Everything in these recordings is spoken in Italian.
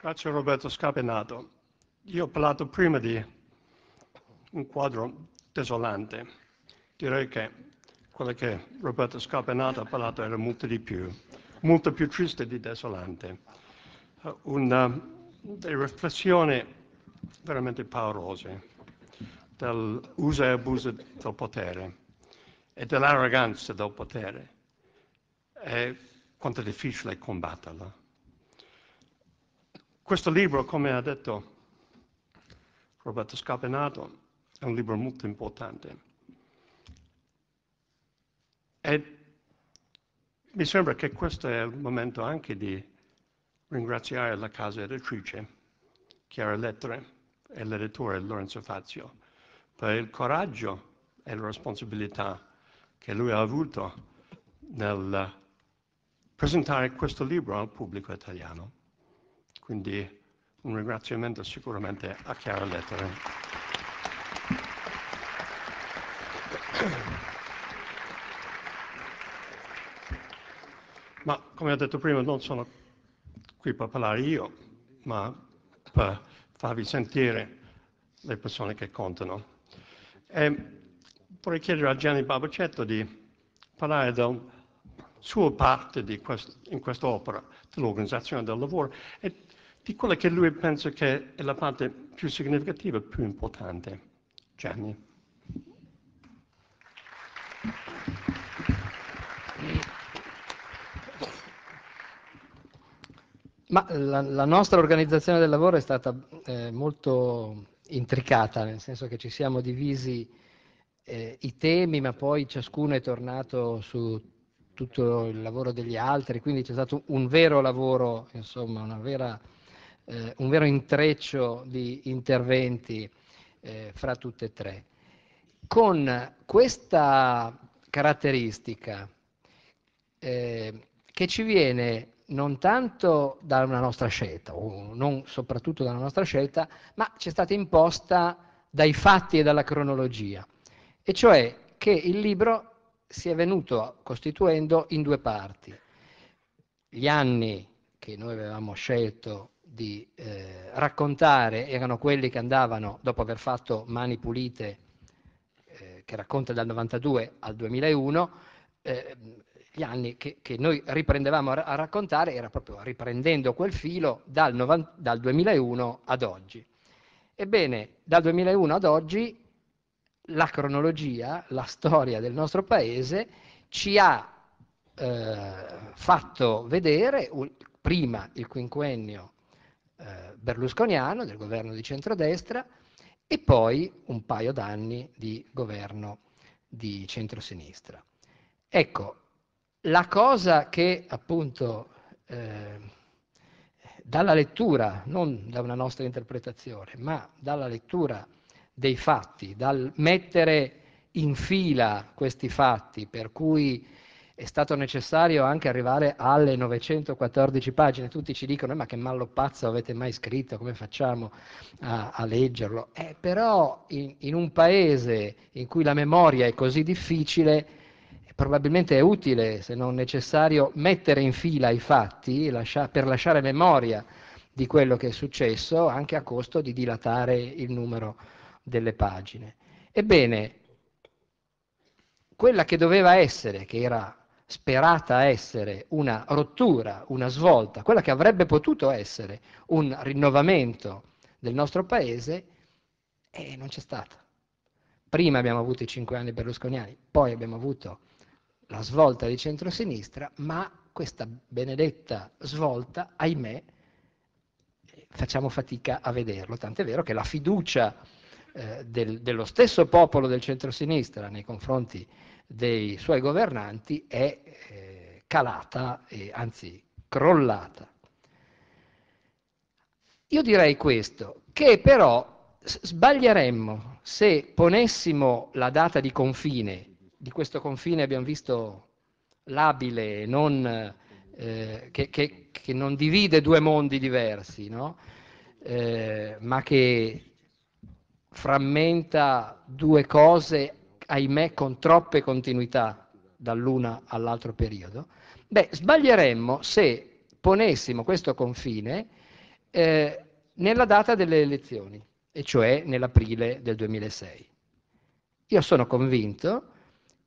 Grazie Roberto Scapenato. Io ho parlato prima di un quadro desolante. Direi che quello che Roberto Scapenato ha parlato era molto di più, molto più triste di desolante. Eh, una riflessione veramente paurosa dell'uso e abuso del potere e dell'arroganza del potere e quanto è difficile combatterla. Questo libro, come ha detto Roberto Scapenato, è un libro molto importante. E mi sembra che questo è il momento anche di ringraziare la casa editrice, Chiara Lettere, e l'editore Lorenzo Fazio, per il coraggio e la responsabilità che lui ha avuto nel presentare questo libro al pubblico italiano. Quindi un ringraziamento sicuramente a chiare lettere. Ma come ho detto prima non sono qui per parlare io, ma per farvi sentire le persone che contano. E vorrei chiedere a Gianni Babacetto di parlare della sua parte quest- in quest'opera dell'organizzazione del lavoro e di quella che lui penso che è la parte più significativa, e più importante. Gianni. Ma la, la, nostra organizzazione del lavoro è stata eh, molto intricata, nel senso che ci siamo divisi eh, i temi, ma poi ciascuno è tornato su tutto il lavoro degli altri, quindi c'è stato un vero lavoro, insomma, una vera eh, un vero intreccio di interventi eh, fra tutte e tre. Con questa caratteristica eh, che ci viene non tanto da una nostra scelta, o non soprattutto dalla nostra scelta, ma ci è stata imposta dai fatti e dalla cronologia, e cioè che il libro si è venuto costituendo in due parti. Gli anni che noi avevamo scelto di eh, raccontare erano quelli che andavano, dopo aver fatto Mani Pulite, eh, che racconta dal 92 al 2001, eh, gli anni che, che noi riprendevamo a, a, raccontare era proprio riprendendo quel filo dal, novan, dal 2001 ad oggi. Ebbene, dal 2001 ad oggi la cronologia, la storia del nostro paese ci ha eh, fatto vedere u- prima il quinquennio eh, berlusconiano, del governo di centrodestra, e poi un paio d'anni di governo di centrosinistra. Ecco, la cosa che appunto eh, dalla lettura, non da una nostra interpretazione, ma dalla lettura dei fatti, dal mettere in fila questi fatti per cui è stato necessario anche arrivare alle 914 pagine. Tutti ci dicono, eh, ma che mallo pazzo avete mai scritto, come facciamo a, a leggerlo? Eh, però in, in un paese in cui la memoria è così difficile, probabilmente è utile, se non necessario, mettere in fila i fatti lascia, per lasciare memoria di quello che è successo, anche a costo di dilatare il numero delle pagine. Ebbene, quella che doveva essere, che era sperata essere una rottura, una svolta, quella che avrebbe potuto essere un rinnovamento del nostro paese, e non c'è stata. Prima abbiamo avuto i cinque anni berlusconiani, poi abbiamo avuto la svolta di centrosinistra, ma questa benedetta svolta, ahimè, facciamo fatica a vederlo, tant'è vero che la fiducia eh, del, dello stesso popolo del centrosinistra nei confronti dei suoi governanti è eh, calata, e, anzi crollata. Io direi questo, che però sbaglieremmo se ponessimo la data di confine, di questo confine abbiamo visto labile, non, eh, che, che, che, non divide due mondi diversi, no? eh, ma che frammenta due cose ahimè con troppe continuità dall'una all'altro periodo, beh, sbaglieremmo se ponessimo questo confine eh, nella data delle elezioni, e cioè nell'aprile del 2006. Io sono convinto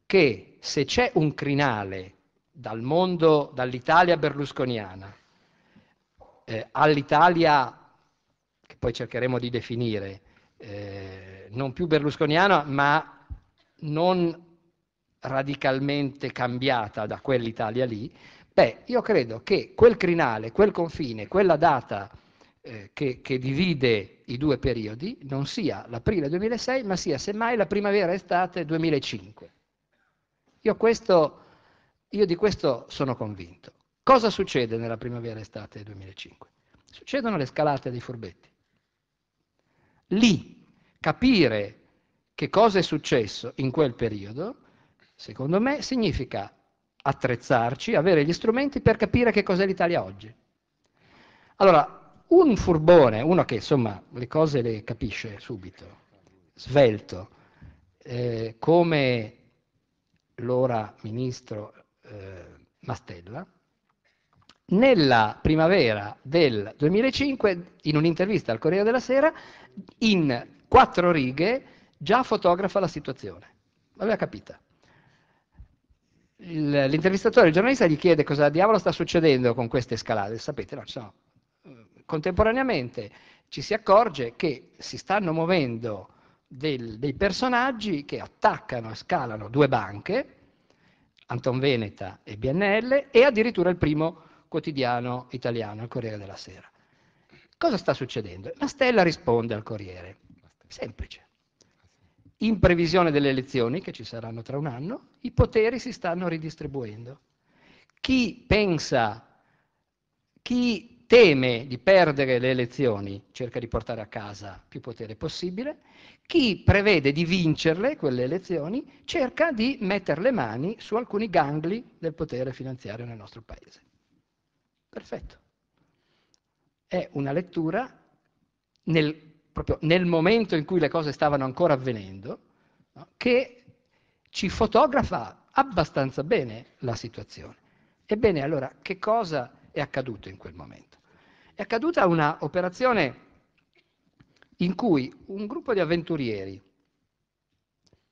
che se c'è un crinale dal mondo, dall'Italia berlusconiana eh, all'Italia che poi cercheremo di definire eh, non più berlusconiana ma non radicalmente cambiata da quell'Italia lì, beh, io credo che quel crinale, quel confine, quella data eh, che, che, divide i due periodi non sia l'aprile 2006, ma sia semmai la primavera-estate 2005. Io, questo, io di questo sono convinto. Cosa succede nella primavera-estate 2005? Succedono le scalate dei furbetti. Lì capire che cosa è successo in quel periodo? Secondo me significa attrezzarci, avere gli strumenti per capire che cos'è l'Italia oggi. Allora, un furbone, uno che insomma le cose le capisce subito, svelto, eh, come l'ora ministro eh, Mastella, nella primavera del 2005, in un'intervista al Corriere della Sera, in quattro righe già fotografa la situazione, l'aveva capita. Il, l'intervistatore, il giornalista gli chiede cosa diavolo sta succedendo con queste scalate, sapete, no, no. Eh, contemporaneamente ci si accorge che si stanno muovendo del, dei personaggi che attaccano e scalano due banche, Anton Veneta e BNL, e addirittura il primo quotidiano italiano, il Corriere della Sera. Cosa sta succedendo? La Stella risponde al Corriere. Semplice in previsione delle elezioni, che ci saranno tra un anno, i poteri si stanno ridistribuendo. Chi pensa, chi teme di perdere le elezioni cerca di portare a casa più potere possibile, chi prevede di vincerle, quelle elezioni, cerca di mettere le mani su alcuni gangli del potere finanziario nel nostro Paese. Perfetto. È una lettura nel proprio nel momento in cui le cose stavano ancora avvenendo, no? che ci fotografa abbastanza bene la situazione. Ebbene, allora, che cosa è accaduto in quel momento? È accaduta un'operazione in cui un gruppo di avventurieri,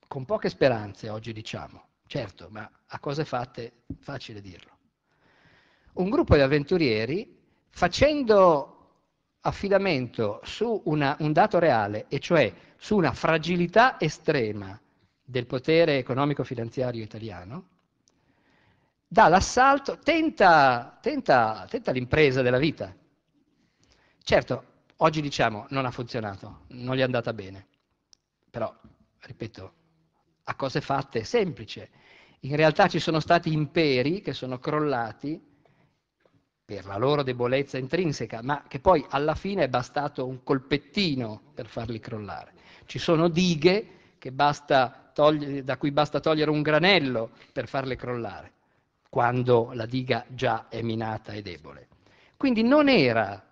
con poche speranze oggi diciamo, certo, ma a cose fatte facile dirlo, un gruppo di avventurieri facendo affidamento su una, un dato reale, e cioè su una fragilità estrema del potere economico-finanziario italiano, dà l'assalto, tenta, tenta, tenta l'impresa della vita. Certo, oggi diciamo non ha funzionato, non gli è andata bene, però, ripeto, a cose fatte è semplice. In realtà ci sono stati imperi che sono crollati per la loro debolezza intrinseca, ma che poi alla fine è bastato un colpettino per farli crollare. Ci sono dighe togli- da cui basta togliere un granello per farle crollare, quando la diga già è minata e debole. Quindi non era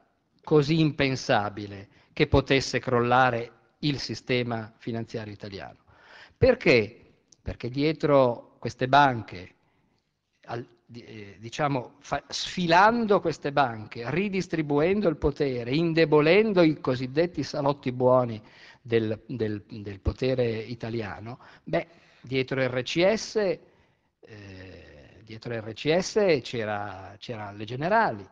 così impensabile che potesse crollare il sistema finanziario italiano. Perché? Perché dietro queste banche, al, eh, diciamo, sfilando queste banche, ridistribuendo il potere, indebolendo i cosiddetti salotti buoni del, del, del potere italiano, beh, dietro RCS, eh, dietro RCS c'era, c'erano le generali,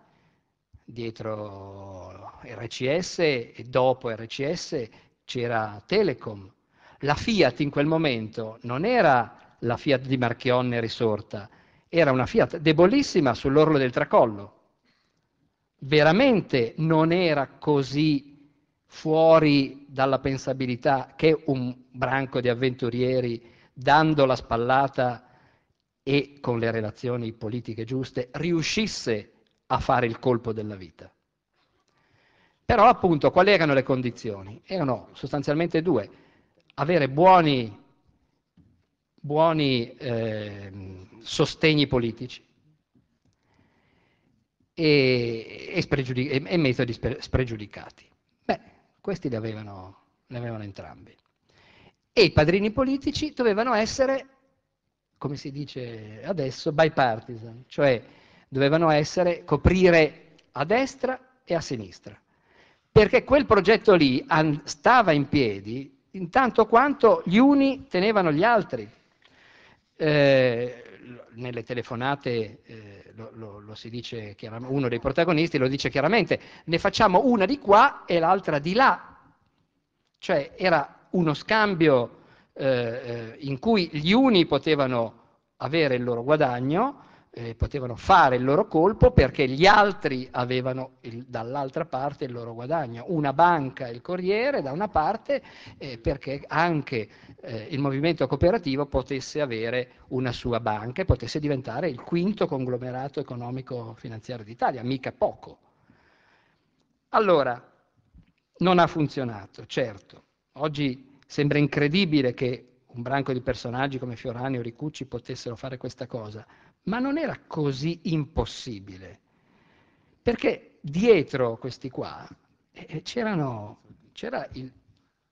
dietro RCS e dopo RCS c'era Telecom. La Fiat in quel momento non era la Fiat di Marchionne risorta, era una Fiat debolissima sull'orlo del tracollo. Veramente non era così fuori dalla pensabilità che un branco di avventurieri, dando la spallata e con le relazioni politiche giuste, riuscisse a fare il colpo della vita. Però appunto quali erano le condizioni? Erano sostanzialmente due, avere buoni buoni eh, sostegni politici e, e, spregiudic- e, e metodi spre- spregiudicati. Beh, questi li avevano, li avevano entrambi. E i padrini politici dovevano essere, come si dice adesso, bipartisan, cioè dovevano essere, coprire a destra e a sinistra. Perché quel progetto lì an- stava in piedi intanto quanto gli uni tenevano gli altri eh, nelle telefonate eh, lo, lo, lo, si dice uno dei protagonisti lo dice chiaramente, ne facciamo una di qua e l'altra di là. Cioè era uno scambio eh, eh in cui gli uni potevano avere il loro guadagno eh, potevano fare il loro colpo perché gli altri avevano il, dall'altra parte il loro guadagno, una banca e il Corriere da una parte eh, perché anche eh, il movimento cooperativo potesse avere una sua banca e potesse diventare il quinto conglomerato economico finanziario d'Italia, mica poco. Allora, non ha funzionato, certo. Oggi sembra incredibile che un branco di personaggi come Fiorani o Ricucci potessero fare questa cosa, ma non era così impossibile, perché dietro questi qua eh, eh c'era il,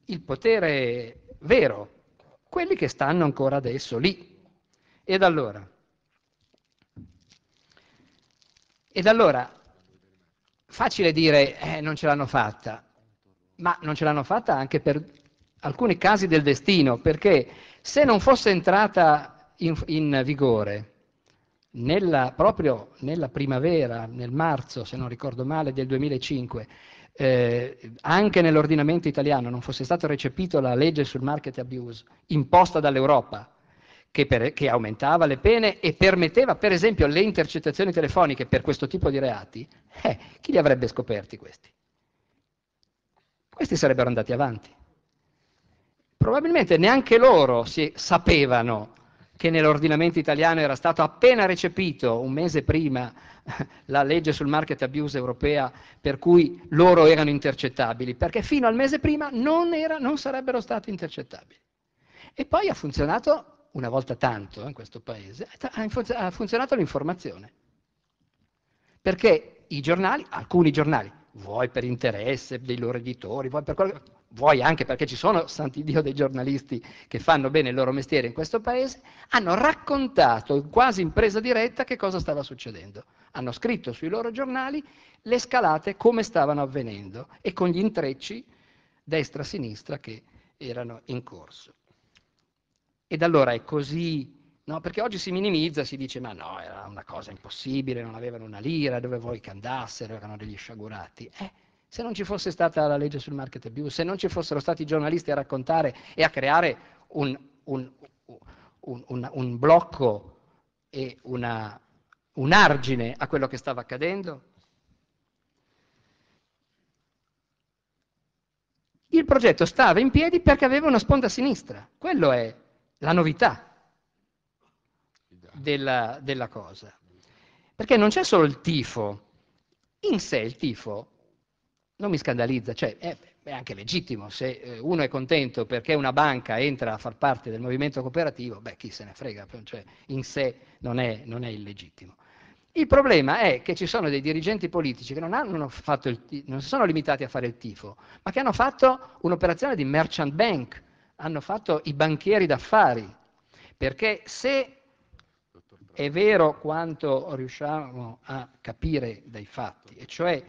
il potere vero, quelli che stanno ancora adesso lì. Ed allora? Ed allora, facile dire eh, non ce l'hanno fatta, ma non ce l'hanno fatta anche per alcuni casi del destino, perché se non fosse entrata in, in vigore nella, proprio nella primavera, nel marzo, se non ricordo male, del 2005, eh, anche nell'ordinamento italiano non fosse stata recepita la legge sul market abuse imposta dall'Europa, che, per, che, aumentava le pene e permetteva, per esempio, le intercettazioni telefoniche per questo tipo di reati, eh, chi li avrebbe scoperti questi? Questi sarebbero andati avanti. Probabilmente neanche loro si sapevano che nell'ordinamento italiano era stato appena recepito un mese prima la legge sul market abuse europea per cui loro erano intercettabili, perché fino al mese prima non, era, non sarebbero stati intercettabili. E poi ha funzionato, una volta tanto eh, in questo paese, ha funzionato l'informazione. Perché i giornali, alcuni giornali, vuoi per interesse dei loro editori, vuoi per quello vuoi anche perché ci sono, santi Dio, dei giornalisti che fanno bene il loro mestiere in questo paese, hanno raccontato quasi in presa diretta che cosa stava succedendo. Hanno scritto sui loro giornali le scalate come stavano avvenendo e con gli intrecci destra-sinistra che erano in corso. Ed allora è così, no? perché oggi si minimizza, si dice ma no, era una cosa impossibile, non avevano una lira, dove vuoi che andassero, erano degli sciagurati. Eh, se non ci fosse stata la legge sul market abuse, se non ci fossero stati i giornalisti a raccontare e a creare un, un, un, un blocco e una, un argine a quello che stava accadendo, il progetto stava in piedi perché aveva una sponda sinistra. Quello è la novità della, della, cosa. Perché non c'è solo il tifo, in sé il tifo non mi scandalizza, cioè è, è, anche legittimo, se eh, uno è contento perché una banca entra a far parte del movimento cooperativo, beh chi se ne frega, cioè, cioè in sé non è, non è illegittimo. Il problema è che ci sono dei dirigenti politici che non, hanno fatto il, non sono limitati a fare il tifo, ma che hanno fatto un'operazione di merchant bank, hanno fatto i banchieri d'affari, perché se è vero quanto riusciamo a capire dai fatti, e cioè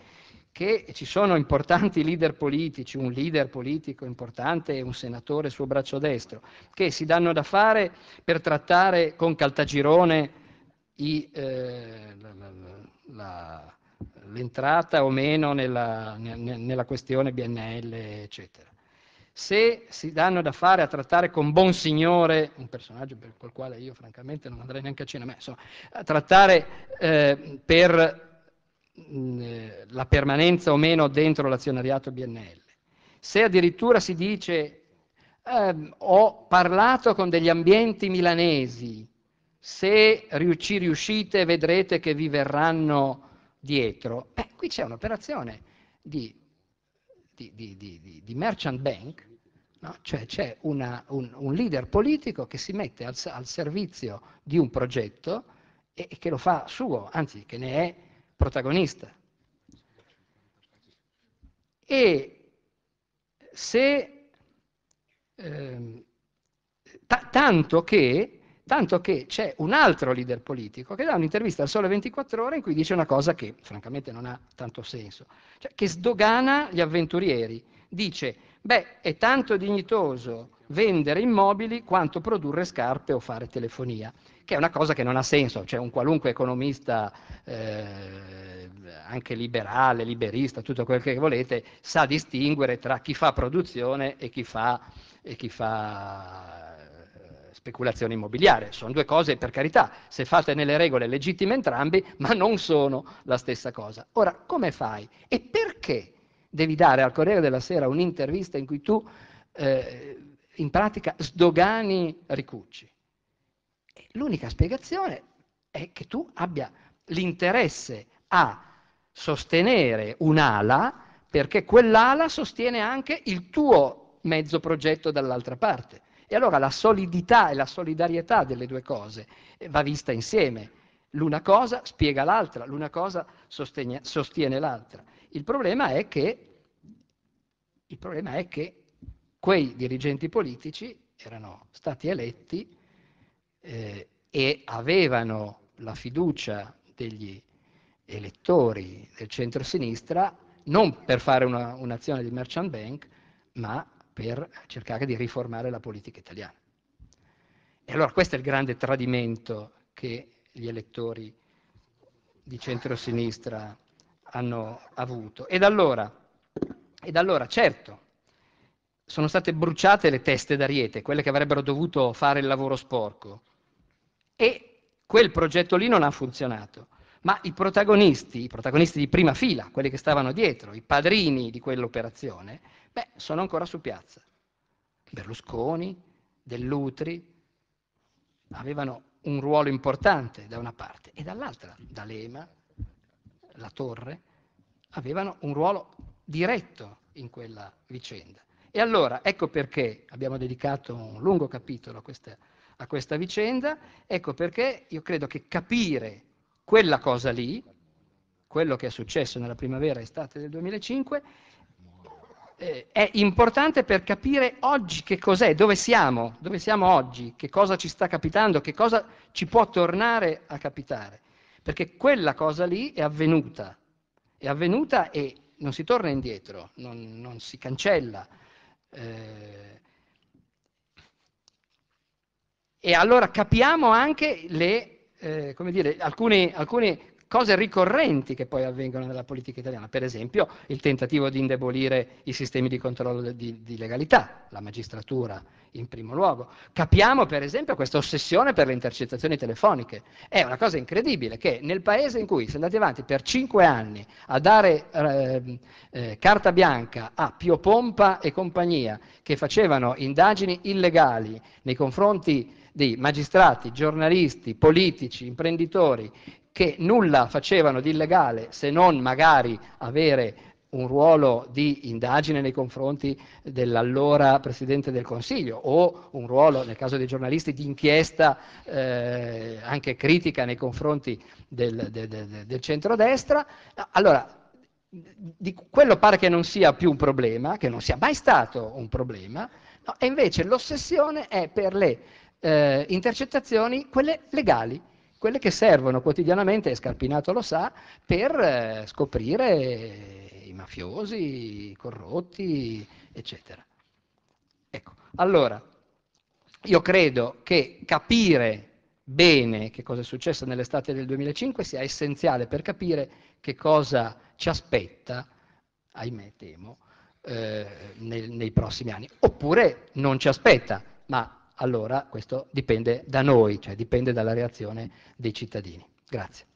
che ci sono importanti leader politici, un leader politico importante e un senatore suo braccio destro, che si danno da fare per trattare con Caltagirone i, eh, la, la, la, l'entrata o meno nella, nella questione BNL, eccetera se si danno da fare a trattare con buon un personaggio per col quale io francamente non andrei neanche a cena, ma insomma, a trattare eh, per la permanenza o meno dentro l'azionariato BNL. Se addirittura si dice eh, ho parlato con degli ambienti milanesi, se ci riuscite vedrete che vi verranno dietro, beh, qui c'è un'operazione di, di, di, di merchant bank, no? cioè c'è una, un, un, leader politico che si mette al, al servizio di un progetto e, e che lo fa suo, anzi che ne è protagonista. E se eh, tanto che tanto che c'è un altro leader politico che dà un'intervista al Sole 24 Ore in cui dice una cosa che francamente non ha tanto senso, cioè che sdogana gli avventurieri, dice, beh, è tanto dignitoso vendere immobili quanto produrre scarpe o fare telefonia che è una cosa che non ha senso, cioè un qualunque economista, eh, anche liberale, liberista, tutto quel che volete, sa distinguere tra chi fa produzione e chi fa, e chi fa eh, speculazione immobiliare. Sono due cose, per carità, se fate nelle regole legittime entrambi, ma non sono la stessa cosa. Ora, come fai? E perché devi dare al Corriere della Sera un'intervista in cui tu eh, in pratica sdogani Ricucci? L'unica spiegazione è che tu abbia l'interesse a sostenere un'ala perché quell'ala sostiene anche il tuo mezzo progetto dall'altra parte. E allora la solidità e la solidarietà delle due cose eh, va vista insieme. L'una cosa spiega l'altra, l'una cosa sostiene, sostiene l'altra. Il problema, che, il problema è che quei dirigenti politici erano stati eletti eh, e avevano la fiducia degli elettori del centro-sinistra non per fare una, un'azione di merchant bank, ma per cercare di riformare la politica italiana. E allora questo è il grande tradimento che gli elettori di centrosinistra hanno avuto. Ed allora, ed allora, certo, sono state bruciate le teste d'ariete, quelle che avrebbero dovuto fare il lavoro sporco, e quel progetto lì non ha funzionato. Ma i protagonisti, i protagonisti di prima fila, quelli che stavano dietro, i padrini di quell'operazione, beh, sono ancora su piazza. Berlusconi, Dell'Utri, avevano un ruolo importante da una parte e dall'altra, D'Alema, La Torre, avevano un ruolo diretto in quella vicenda. E allora, ecco perché abbiamo dedicato un lungo capitolo a questa a questa vicenda, ecco perché io credo che capire quella cosa lì, quello che è successo nella primavera estate del 2005, eh, è importante per capire oggi che cos'è, dove siamo, dove siamo oggi, che cosa ci sta capitando, che cosa ci può tornare a capitare. Perché quella cosa lì è avvenuta, è avvenuta e non si torna indietro, non, non si cancella. Eh, e allora capiamo anche le, eh, dire, alcune, alcune, cose ricorrenti che poi avvengono nella politica italiana, per esempio il tentativo di indebolire i sistemi di controllo di, di legalità, la magistratura in primo luogo. Capiamo per esempio questa ossessione per le intercettazioni telefoniche. È una cosa incredibile che nel paese in cui si è andati avanti per cinque anni a dare eh, eh, carta bianca a Pio Pompa e compagnia che facevano indagini illegali nei confronti di magistrati, giornalisti, politici, imprenditori che nulla facevano di illegale se non magari avere un ruolo di indagine nei confronti dell'allora Presidente del Consiglio o un ruolo, nel caso dei giornalisti, di inchiesta eh, anche critica nei confronti del, de, de, de, del centrodestra. Allora, di quello pare che non sia più un problema, che non sia mai stato un problema, no? e invece l'ossessione è per le eh, intercettazioni, quelle legali quelle che servono quotidianamente, e Scarpinato lo sa, per eh, scoprire i mafiosi, i corrotti, eccetera. Ecco, allora, io credo che capire bene che cosa è successo nell'estate del 2005 sia essenziale per capire che cosa ci aspetta, ahimè temo, eh, nei, nei prossimi anni. Oppure non ci aspetta, ma allora questo dipende da noi, cioè dipende dalla reazione dei cittadini. Grazie.